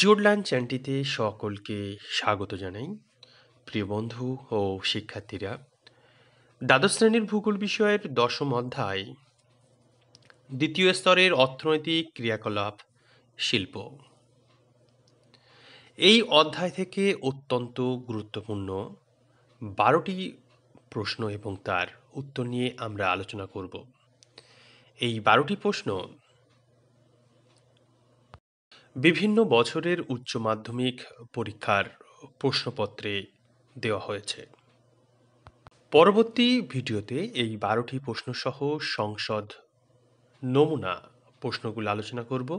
জোডলান চ্যানটিতে সকলকে স্বাগত জানাই প্রিয় বন্ধু ও শিক্ষার্থীরা দ্বাদশ শ্রেণীর ভূগোল বিষয়ের দশম অধ্যায় দ্বিতীয় স্তরের অর্থনৈতিক ক্রিয়াকলাপ শিল্প এই অধ্যায় থেকে অত্যন্ত গুরুত্বপূর্ণ বারোটি প্রশ্ন এবং তার উত্তর নিয়ে আমরা আলোচনা করব এই বারোটি প্রশ্ন বিভিন্ন বছরের উচ্চ মাধ্যমিক পরীক্ষার প্রশ্নপত্রে দেওয়া হয়েছে পরবর্তী ভিডিওতে এই বারোটি প্রশ্নসহ সংসদ নমুনা প্রশ্নগুলো আলোচনা করব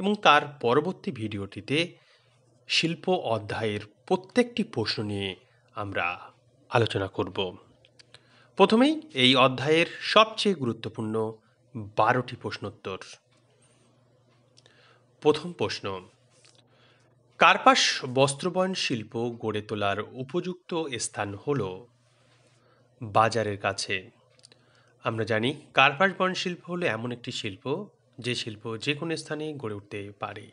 এবং তার পরবর্তী ভিডিওটিতে শিল্প অধ্যায়ের প্রত্যেকটি প্রশ্ন নিয়ে আমরা আলোচনা করব প্রথমেই এই অধ্যায়ের সবচেয়ে গুরুত্বপূর্ণ বারোটি প্রশ্নোত্তর প্রথম প্রশ্ন কার্পাস বস্ত্রবয়ন শিল্প গড়ে তোলার উপযুক্ত স্থান হল বাজারের কাছে আমরা জানি কার্পাস বয়ন শিল্প হলো এমন একটি শিল্প যে শিল্প যে কোনো স্থানে গড়ে উঠতে পারে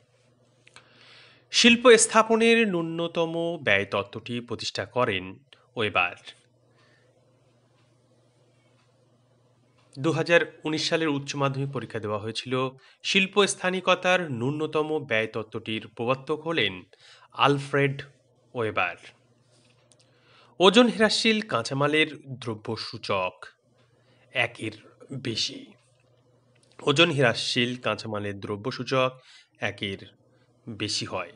শিল্প স্থাপনের ন্যূনতম ব্যয় তত্ত্বটি প্রতিষ্ঠা করেন ওয়েবার দু উনিশ সালের উচ্চ মাধ্যমিক পরীক্ষা দেওয়া হয়েছিল শিল্প স্থানিকতার ন্যূনতম ব্যয় তত্ত্বটির প্রবর্তক হলেন আলফ্রেড ওয়েবার ওজন হ্রাসশীল কাঁচামালের দ্রব্য সূচক একের বেশি ওজন হ্রাসশীল কাঁচামালের দ্রব্য সূচক একের বেশি হয়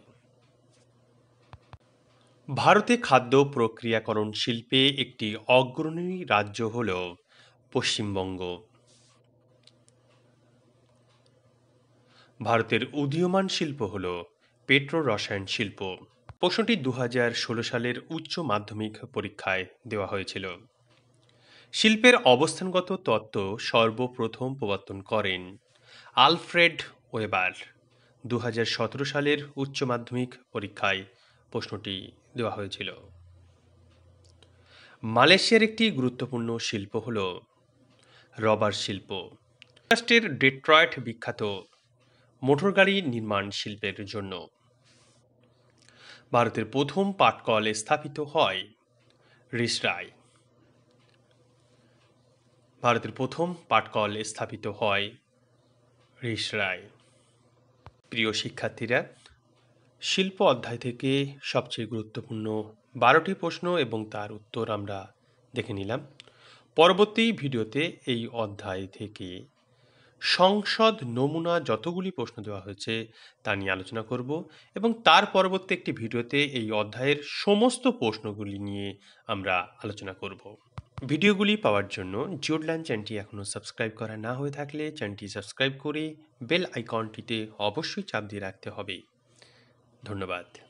ভারতে খাদ্য প্রক্রিয়াকরণ শিল্পে একটি অগ্রণী রাজ্য হল পশ্চিমবঙ্গ ভারতের উদীয়মান শিল্প হল পেট্রো রসায়ন শিল্প প্রশ্নটি দু হাজার ষোলো সালের উচ্চ মাধ্যমিক পরীক্ষায় দেওয়া হয়েছিল শিল্পের অবস্থানগত তত্ত্ব সর্বপ্রথম প্রবর্তন করেন আলফ্রেড ওয়েবার দু সালের উচ্চ মাধ্যমিক পরীক্ষায় প্রশ্নটি দেওয়া হয়েছিল মালয়েশিয়ার একটি গুরুত্বপূর্ণ শিল্প হল রবার শিল্প যুক্তরাষ্ট্রের ডেট্রয়েট বিখ্যাত মোটরগাড়ি নির্মাণ শিল্পের জন্য ভারতের প্রথম পাটকল স্থাপিত হয় রিসরায় ভারতের প্রথম পাটকল স্থাপিত হয় রিসরায় প্রিয় শিক্ষার্থীরা শিল্প অধ্যায় থেকে সবচেয়ে গুরুত্বপূর্ণ বারোটি প্রশ্ন এবং তার উত্তর আমরা দেখে নিলাম পরবর্তী ভিডিওতে এই অধ্যায় থেকে সংসদ নমুনা যতগুলি প্রশ্ন দেওয়া হয়েছে তা নিয়ে আলোচনা করব এবং তার পরবর্তী একটি ভিডিওতে এই অধ্যায়ের সমস্ত প্রশ্নগুলি নিয়ে আমরা আলোচনা করব ভিডিওগুলি পাওয়ার জন্য জিওডল্যান্ড চ্যানেলটি এখনও সাবস্ক্রাইব করা না হয়ে থাকলে চ্যানেলটি সাবস্ক্রাইব করে বেল আইকনটিতে অবশ্যই চাপ দিয়ে রাখতে হবে ধন্যবাদ